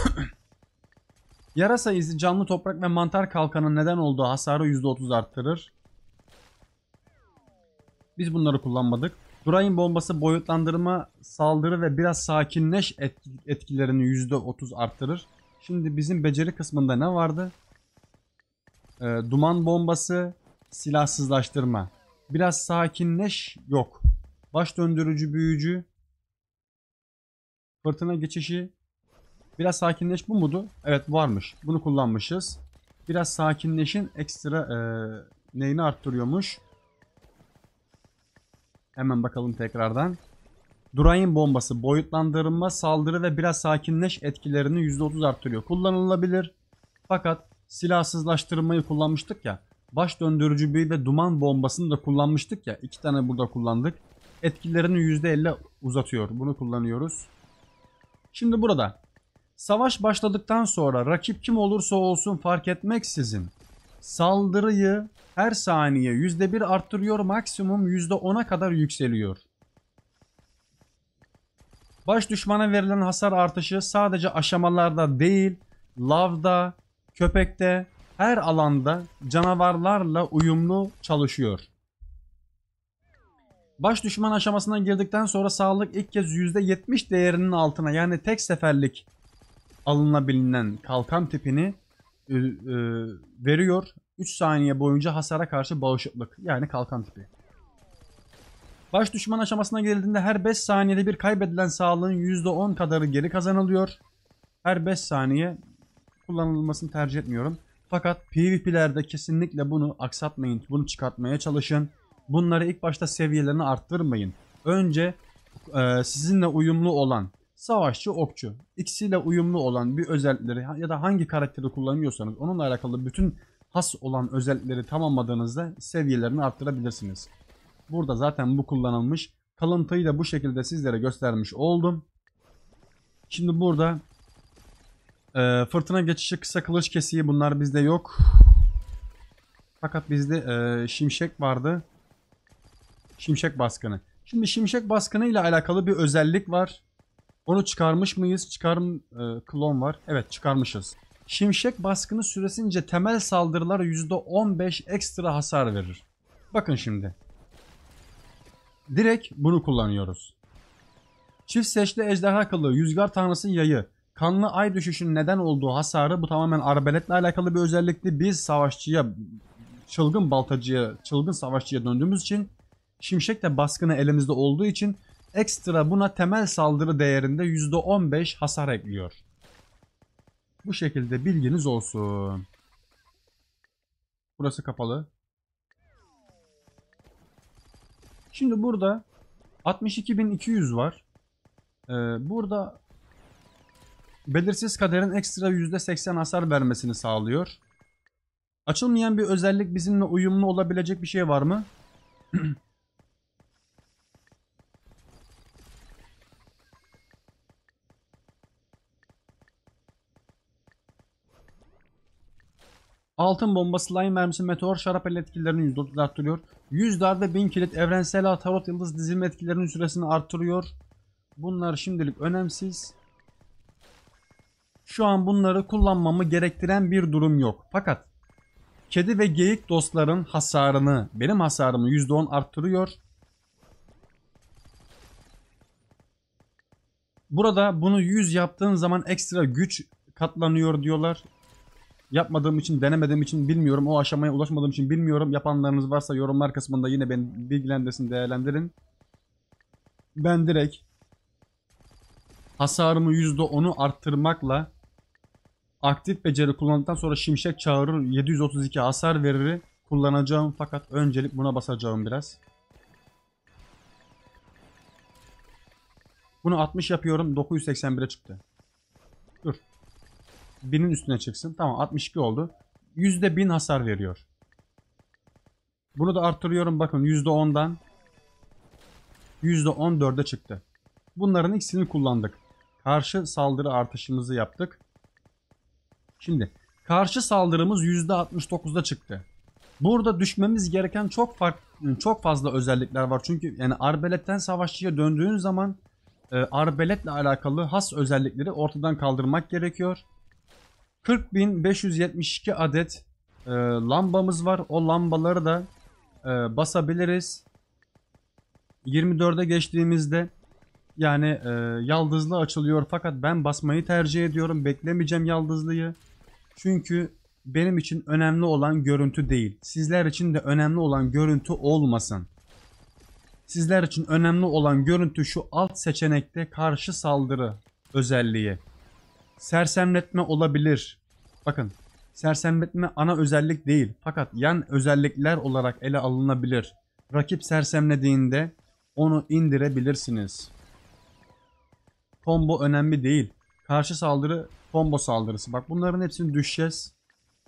Yarasa izi canlı toprak ve mantar kalkanın neden olduğu hasarı %30 arttırır. Biz bunları kullanmadık. Durayın bombası boyutlandırma, saldırı ve biraz sakinleş etki, etkilerini %30 arttırır. Şimdi bizim beceri kısmında ne vardı? Ee, duman bombası, silahsızlaştırma. Biraz sakinleş yok. Baş döndürücü büyücü. Fırtına geçişi. Biraz sakinleş bu mudu? Evet varmış. Bunu kullanmışız. Biraz sakinleşin ekstra e, neyini arttırıyormuş. Hemen bakalım tekrardan. Durayın bombası boyutlandırma, saldırı ve biraz sakinleş etkilerini %30 arttırıyor. Kullanılabilir. Fakat silahsızlaştırmayı kullanmıştık ya baş döndürücü bir de duman bombasını da kullanmıştık ya. iki tane burada kullandık. Etkilerini %50 uzatıyor. Bunu kullanıyoruz. Şimdi burada savaş başladıktan sonra rakip kim olursa olsun fark etmeksizin saldırıyı her saniye %1 arttırıyor maksimum %10'a kadar yükseliyor. Baş düşmana verilen hasar artışı sadece aşamalarda değil, lavda, köpekte, her alanda canavarlarla uyumlu çalışıyor. Baş düşman aşamasına girdikten sonra sağlık ilk kez %70 değerinin altına yani tek seferlik alınabilinen kalkan tipini e, e, veriyor. 3 saniye boyunca hasara karşı bağışıklık yani kalkan tipi. Baş düşman aşamasına girildiğinde her 5 saniyede bir kaybedilen sağlığın %10 kadarı geri kazanılıyor. Her 5 saniye kullanılmasını tercih etmiyorum. Fakat PvP'lerde kesinlikle bunu aksatmayın, bunu çıkartmaya çalışın. Bunları ilk başta seviyelerini arttırmayın. Önce e, sizinle uyumlu olan savaşçı, okçu ikisiyle uyumlu olan bir özellikleri ya da hangi karakteri kullanıyorsanız onunla alakalı bütün has olan özellikleri tamamladığınızda seviyelerini arttırabilirsiniz. Burada zaten bu kullanılmış. Kalıntıyı da bu şekilde sizlere göstermiş oldum. Şimdi burada ee, fırtına geçişi, kısa kılıç kesiği bunlar bizde yok. Fakat bizde e, şimşek vardı. Şimşek baskını. Şimdi şimşek baskını ile alakalı bir özellik var. Onu çıkarmış mıyız? Çıkar e, klon var. Evet çıkarmışız. Şimşek baskını süresince temel saldırılar %15 ekstra hasar verir. Bakın şimdi. Direkt bunu kullanıyoruz. Çift seçli ejderha kılığı, Yüzgar tanrısı yayı. Kanlı ay düşüşünün neden olduğu hasarı bu tamamen arbeletle alakalı bir özellikti. Biz savaşçıya, çılgın baltacıya, çılgın savaşçıya döndüğümüz için şimşek de baskını elimizde olduğu için ekstra buna temel saldırı değerinde %15 hasar ekliyor. Bu şekilde bilginiz olsun. Burası kapalı. Şimdi burada 62.200 var. Ee, burada Belirsiz kaderin ekstra %80 hasar vermesini sağlıyor. Açılmayan bir özellik bizimle uyumlu olabilecek bir şey var mı? Altın bomba, slime mermisi, meteor, şarap el etkilerini arttırıyor. 100 darbe, 1000 kilit, evrensel tarot yıldız dizilme etkilerinin süresini arttırıyor. Bunlar şimdilik önemsiz. Şu an bunları kullanmamı gerektiren bir durum yok. Fakat kedi ve geyik dostların hasarını, benim hasarımı %10 arttırıyor. Burada bunu 100 yaptığın zaman ekstra güç katlanıyor diyorlar. Yapmadığım için, denemediğim için bilmiyorum. O aşamaya ulaşmadığım için bilmiyorum. Yapanlarınız varsa yorumlar kısmında yine beni bilgilendirsin, değerlendirin. Ben direkt hasarımı %10'u arttırmakla Aktif beceri kullandıktan sonra şimşek çağırır 732 hasar verir. Kullanacağım fakat öncelik buna basacağım biraz. Bunu 60 yapıyorum 981'e çıktı. Dur. 1000'in üstüne çıksın. Tamam 62 oldu. %1000 hasar veriyor. Bunu da arttırıyorum bakın %10'dan %14'e çıktı. Bunların ikisini kullandık. Karşı saldırı artışımızı yaptık. Şimdi karşı saldırımız %69'da çıktı. Burada düşmemiz gereken çok farklı, çok fazla özellikler var. Çünkü yani arbeletten savaşçıya döndüğün zaman e, arbeletle alakalı has özellikleri ortadan kaldırmak gerekiyor. 40.572 adet e, lambamız var. O lambaları da e, basabiliriz. 24'e geçtiğimizde yani e, yaldızlı açılıyor fakat ben basmayı tercih ediyorum. Beklemeyeceğim yaldızlıyı. Çünkü benim için önemli olan görüntü değil. Sizler için de önemli olan görüntü olmasın. Sizler için önemli olan görüntü şu alt seçenekte karşı saldırı özelliği. Sersemletme olabilir. Bakın sersemletme ana özellik değil fakat yan özellikler olarak ele alınabilir. Rakip sersemlediğinde onu indirebilirsiniz. Combo önemli değil. Karşı saldırı, combo saldırısı. Bak bunların hepsini düşeceğiz.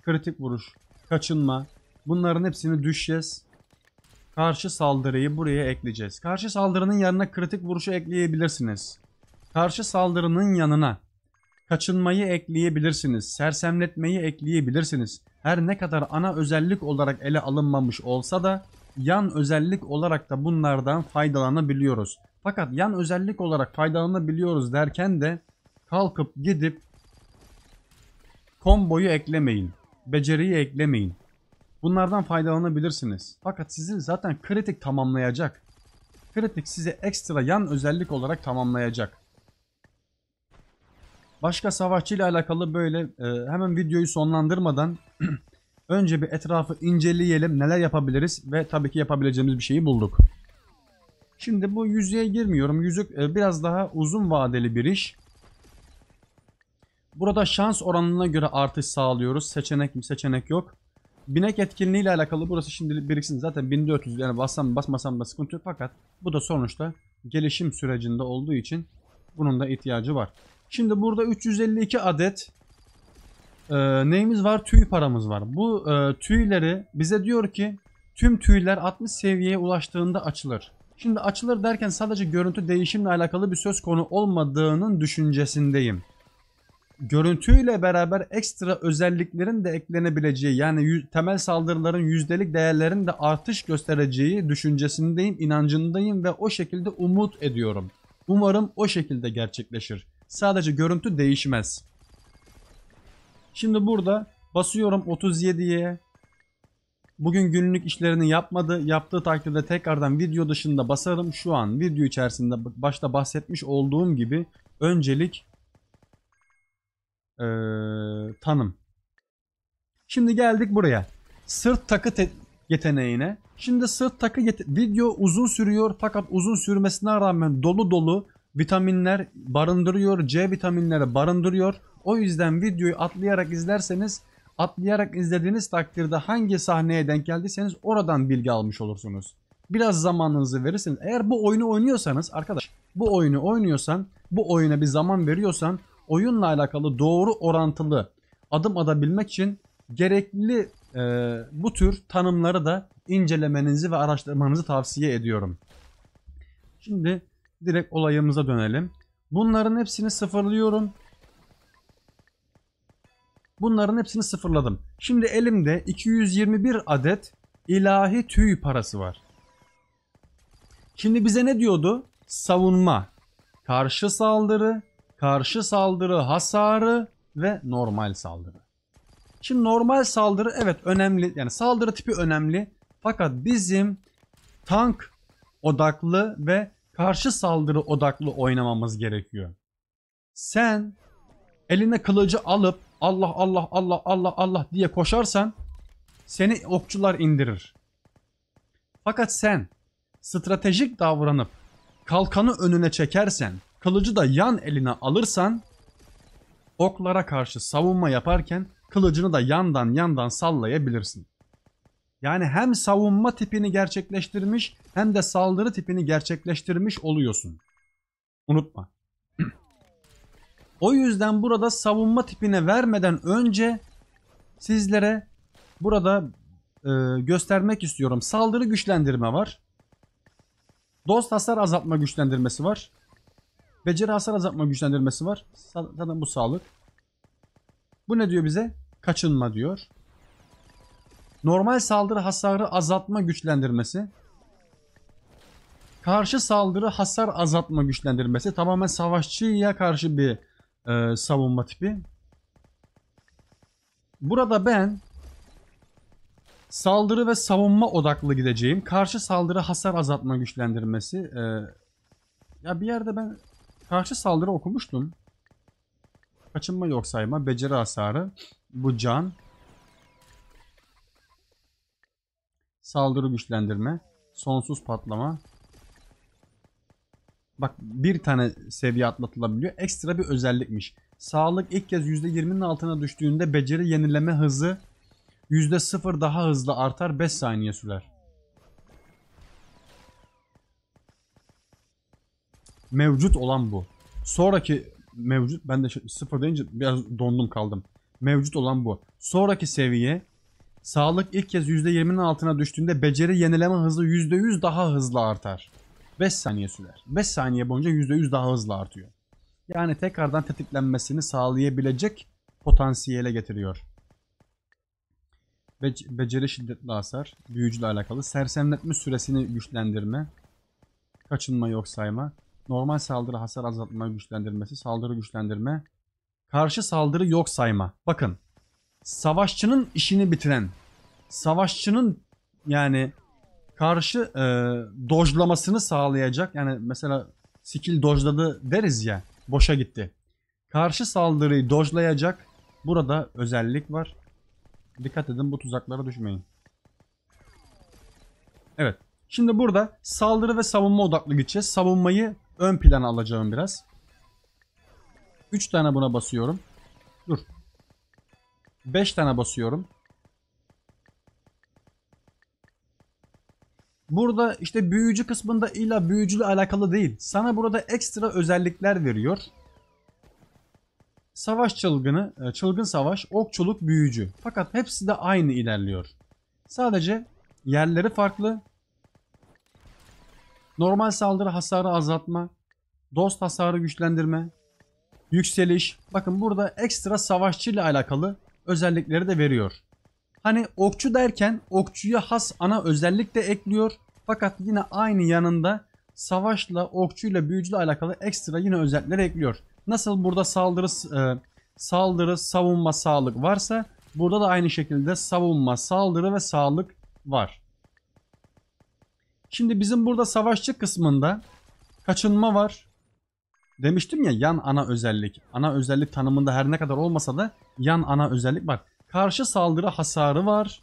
Kritik vuruş, kaçınma. Bunların hepsini düşeceğiz. Karşı saldırıyı buraya ekleyeceğiz. Karşı saldırının yanına kritik vuruşu ekleyebilirsiniz. Karşı saldırının yanına kaçınmayı ekleyebilirsiniz. Sersemletmeyi ekleyebilirsiniz. Her ne kadar ana özellik olarak ele alınmamış olsa da yan özellik olarak da bunlardan faydalanabiliyoruz. Fakat yan özellik olarak faydalanabiliyoruz derken de kalkıp gidip komboyu eklemeyin. Beceriyi eklemeyin. Bunlardan faydalanabilirsiniz. Fakat sizi zaten kritik tamamlayacak. Kritik size ekstra yan özellik olarak tamamlayacak. Başka savaşçı ile alakalı böyle e, hemen videoyu sonlandırmadan önce bir etrafı inceleyelim neler yapabiliriz ve tabii ki yapabileceğimiz bir şeyi bulduk. Şimdi bu yüzeye girmiyorum. Yüzük e, biraz daha uzun vadeli bir iş. Burada şans oranına göre artış sağlıyoruz. Seçenek mi seçenek yok. Binek etkinliği ile alakalı burası şimdi biriksin. Zaten 1400 yani bassam basmasam da sıkıntı yok. Fakat bu da sonuçta gelişim sürecinde olduğu için bunun da ihtiyacı var. Şimdi burada 352 adet e, neyimiz var? Tüy paramız var. Bu e, tüyleri bize diyor ki tüm tüyler 60 seviyeye ulaştığında açılır. Şimdi açılır derken sadece görüntü değişimle alakalı bir söz konu olmadığının düşüncesindeyim görüntüyle beraber ekstra özelliklerin de eklenebileceği yani temel saldırıların yüzdelik değerlerin de artış göstereceği düşüncesindeyim, inancındayım ve o şekilde umut ediyorum. Umarım o şekilde gerçekleşir. Sadece görüntü değişmez. Şimdi burada basıyorum 37'ye. Bugün günlük işlerini yapmadı. Yaptığı takdirde tekrardan video dışında basarım. Şu an video içerisinde başta bahsetmiş olduğum gibi öncelik e, tanım. Şimdi geldik buraya. Sırt takı yeteneğine. Şimdi sırt takı video uzun sürüyor fakat uzun sürmesine rağmen dolu dolu vitaminler barındırıyor. C vitaminleri barındırıyor. O yüzden videoyu atlayarak izlerseniz atlayarak izlediğiniz takdirde hangi sahneye denk geldiyseniz oradan bilgi almış olursunuz. Biraz zamanınızı verirseniz eğer bu oyunu oynuyorsanız arkadaş bu oyunu oynuyorsan bu oyuna bir zaman veriyorsan oyunla alakalı doğru orantılı adım atabilmek için gerekli e, bu tür tanımları da incelemenizi ve araştırmanızı tavsiye ediyorum. Şimdi direkt olayımıza dönelim. Bunların hepsini sıfırlıyorum. Bunların hepsini sıfırladım. Şimdi elimde 221 adet ilahi tüy parası var. Şimdi bize ne diyordu? Savunma, karşı saldırı, karşı saldırı hasarı ve normal saldırı. Şimdi normal saldırı evet önemli yani saldırı tipi önemli fakat bizim tank odaklı ve karşı saldırı odaklı oynamamız gerekiyor. Sen eline kılıcı alıp Allah Allah Allah Allah Allah diye koşarsan seni okçular indirir. Fakat sen stratejik davranıp kalkanı önüne çekersen Kılıcı da yan eline alırsan oklara karşı savunma yaparken kılıcını da yandan yandan sallayabilirsin. Yani hem savunma tipini gerçekleştirmiş hem de saldırı tipini gerçekleştirmiş oluyorsun. Unutma. o yüzden burada savunma tipine vermeden önce sizlere burada e, göstermek istiyorum. Saldırı güçlendirme var. Dost hasar azaltma güçlendirmesi var. Beceri hasar azaltma güçlendirmesi var. Zaten bu sağlık. Bu ne diyor bize? Kaçınma diyor. Normal saldırı hasarı azaltma güçlendirmesi. Karşı saldırı hasar azaltma güçlendirmesi. Tamamen savaşçıya karşı bir e, savunma tipi. Burada ben saldırı ve savunma odaklı gideceğim. Karşı saldırı hasar azaltma güçlendirmesi. E, ya bir yerde ben Karşı saldırı okumuştum. Kaçınma yok sayma, beceri hasarı. Bu can. Saldırı güçlendirme. Sonsuz patlama. Bak bir tane seviye atlatılabiliyor. Ekstra bir özellikmiş. Sağlık ilk kez %20'nin altına düştüğünde beceri yenileme hızı %0 daha hızlı artar 5 saniye sürer. Mevcut olan bu. Sonraki mevcut ben de sıfır deyince biraz dondum kaldım. Mevcut olan bu. Sonraki seviye sağlık ilk kez %20'nin altına düştüğünde beceri yenileme hızı %100 daha hızlı artar. 5 saniye sürer. 5 saniye boyunca %100 daha hızlı artıyor. Yani tekrardan tetiklenmesini sağlayabilecek potansiyele getiriyor. Be beceri şiddetli hasar, büyücüyle alakalı, sersemletme süresini güçlendirme, kaçınma yok sayma, normal saldırı hasar azaltma güçlendirmesi, saldırı güçlendirme, karşı saldırı yok sayma. Bakın savaşçının işini bitiren, savaşçının yani karşı e, dojlamasını sağlayacak. Yani mesela skill dojladı deriz ya boşa gitti. Karşı saldırıyı dojlayacak burada özellik var. Dikkat edin bu tuzaklara düşmeyin. Evet. Şimdi burada saldırı ve savunma odaklı gideceğiz. Savunmayı ön plana alacağım biraz. 3 tane buna basıyorum. Dur. 5 tane basıyorum. Burada işte büyücü kısmında illa büyücülü alakalı değil. Sana burada ekstra özellikler veriyor. Savaş çılgını, e, çılgın savaş, okçuluk, büyücü. Fakat hepsi de aynı ilerliyor. Sadece yerleri farklı, Normal saldırı hasarı azaltma. Dost hasarı güçlendirme. Yükseliş. Bakın burada ekstra savaşçı ile alakalı özellikleri de veriyor. Hani okçu derken okçuya has ana özellik de ekliyor. Fakat yine aynı yanında savaşla, okçuyla, büyücüyle alakalı ekstra yine özellikler ekliyor. Nasıl burada saldırı, e, saldırı, savunma, sağlık varsa burada da aynı şekilde savunma, saldırı ve sağlık var. Şimdi bizim burada savaşçı kısmında kaçınma var. Demiştim ya yan ana özellik. Ana özellik tanımında her ne kadar olmasa da yan ana özellik var. Karşı saldırı hasarı var.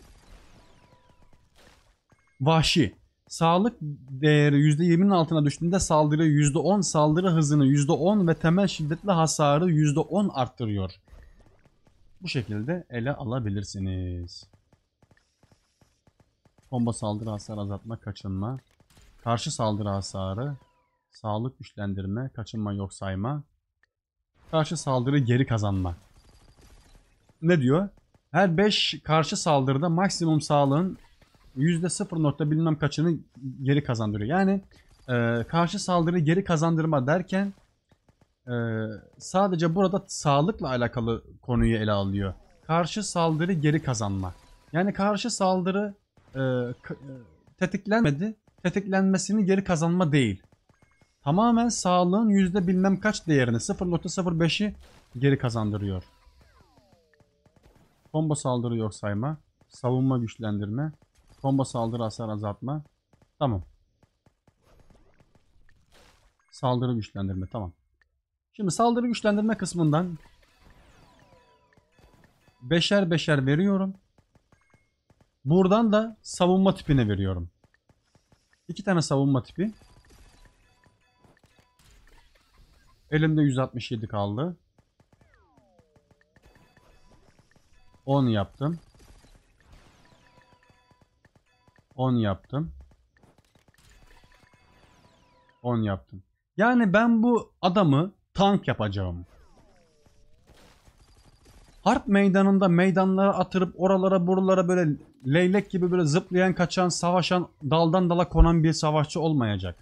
Vahşi. Sağlık değeri %20'nin altına düştüğünde saldırı %10, saldırı hızını %10 ve temel şiddetli hasarı %10 arttırıyor. Bu şekilde ele alabilirsiniz. Bomba saldırı hasarı azaltma, kaçınma. Karşı saldırı hasarı. Sağlık güçlendirme, kaçınma yok sayma. Karşı saldırı geri kazanma. Ne diyor? Her 5 karşı saldırıda maksimum sağlığın %0 nokta bilmem kaçını geri kazandırıyor. Yani e, karşı saldırı geri kazandırma derken e, sadece burada sağlıkla alakalı konuyu ele alıyor. Karşı saldırı geri kazanma. Yani karşı saldırı e, e, tetiklenmedi. Tetiklenmesini geri kazanma değil. Tamamen sağlığın yüzde bilmem kaç değerini 0.05'i geri kazandırıyor. Combo saldırı yok sayma. Savunma güçlendirme. Combo saldırı hasar azaltma. Tamam. Saldırı güçlendirme tamam. Şimdi saldırı güçlendirme kısmından beşer beşer veriyorum. Buradan da savunma tipine veriyorum. İki tane savunma tipi. Elimde 167 kaldı. 10 yaptım. 10 yaptım. 10 yaptım. Yani ben bu adamı tank yapacağım. Harp meydanında meydanlara atırıp oralara buralara böyle leylek gibi böyle zıplayan, kaçan, savaşan, daldan dala konan bir savaşçı olmayacak.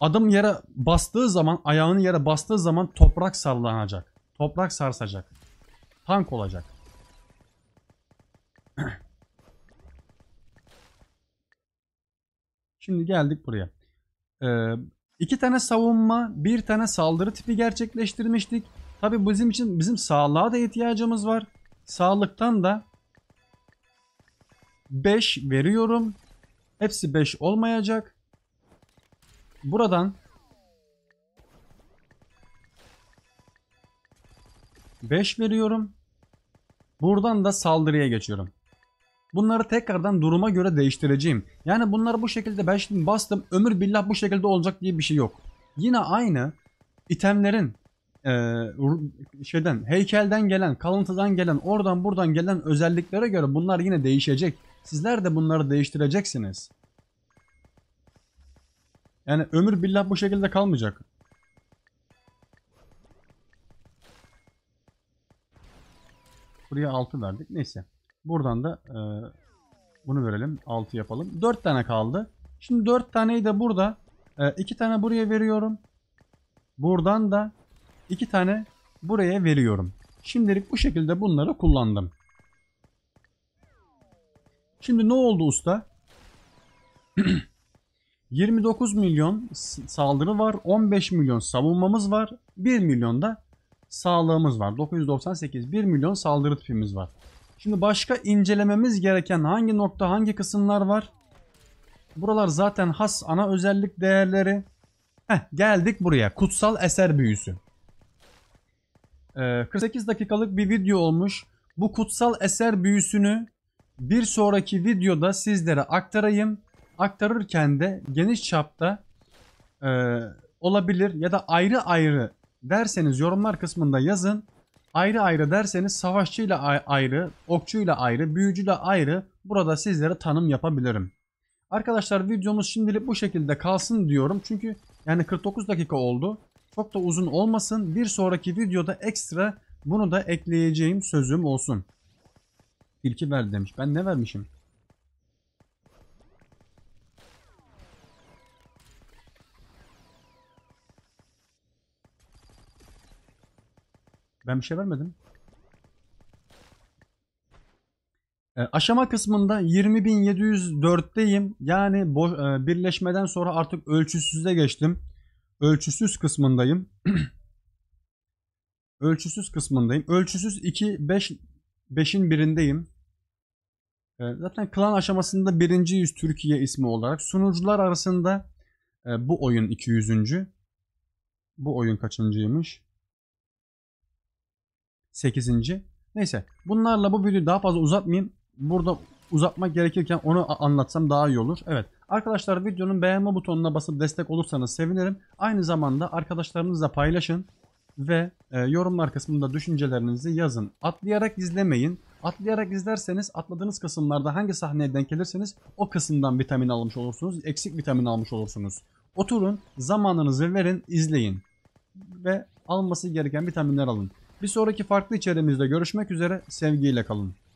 Adım yere bastığı zaman, ayağını yere bastığı zaman toprak sallanacak. Toprak sarsacak. Tank olacak. Şimdi geldik buraya. Ee, iki tane savunma, bir tane saldırı tipi gerçekleştirmiştik. Tabi bizim için bizim sağlığa da ihtiyacımız var. Sağlıktan da 5 veriyorum. Hepsi 5 olmayacak. Buradan beş veriyorum. Buradan da saldırıya geçiyorum. Bunları tekrardan duruma göre değiştireceğim. Yani bunları bu şekilde ben şimdi bastım ömür billah bu şekilde olacak diye bir şey yok. Yine aynı itemlerin e, şeyden heykelden gelen kalıntıdan gelen oradan buradan gelen özelliklere göre bunlar yine değişecek. Sizler de bunları değiştireceksiniz. Yani ömür billah bu şekilde kalmayacak. Buraya 6 verdik. Neyse. Buradan da e, bunu verelim. 6 yapalım. 4 tane kaldı. Şimdi 4 taneyi de burada. 2 e, tane buraya veriyorum. Buradan da 2 tane buraya veriyorum. Şimdilik bu şekilde bunları kullandım. Şimdi ne oldu usta? 29 milyon saldırı var. 15 milyon savunmamız var. 1 milyon da sağlığımız var. 998 1 milyon saldırı tipimiz var. Şimdi başka incelememiz gereken hangi nokta hangi kısımlar var? Buralar zaten has ana özellik değerleri. Heh, geldik buraya. Kutsal eser büyüsü. Ee, 48 dakikalık bir video olmuş. Bu kutsal eser büyüsünü bir sonraki videoda sizlere aktarayım. Aktarırken de geniş çapta e, olabilir ya da ayrı ayrı derseniz yorumlar kısmında yazın. Ayrı ayrı derseniz savaşçıyla ayrı, okçuyla ayrı, büyücüyle ayrı burada sizlere tanım yapabilirim. Arkadaşlar videomuz şimdilik bu şekilde kalsın diyorum. Çünkü yani 49 dakika oldu. Çok da uzun olmasın. Bir sonraki videoda ekstra bunu da ekleyeceğim sözüm olsun tilki verdi demiş. Ben ne vermişim? Ben bir şey vermedim. E, aşama kısmında 20.704'teyim. Yani boş, e, birleşmeden sonra artık ölçüsüzde geçtim. Ölçüsüz kısmındayım. ölçüsüz kısmındayım. Ölçüsüz 2, 5 5'in birindeyim. Ee, zaten klan aşamasında birinci yüz Türkiye ismi olarak. Sunucular arasında e, bu oyun 200. Bu oyun kaçıncıymış? 8. Neyse bunlarla bu videoyu daha fazla uzatmayayım. Burada uzatmak gerekirken onu anlatsam daha iyi olur. Evet arkadaşlar videonun beğenme butonuna basıp destek olursanız sevinirim. Aynı zamanda arkadaşlarınızla paylaşın ve e, yorumlar kısmında düşüncelerinizi yazın. Atlayarak izlemeyin. Atlayarak izlerseniz atladığınız kısımlarda hangi sahneye denk gelirseniz o kısımdan vitamin almış olursunuz. Eksik vitamin almış olursunuz. Oturun, zamanınızı verin, izleyin. Ve alması gereken vitaminler alın. Bir sonraki farklı içeriğimizde görüşmek üzere. Sevgiyle kalın.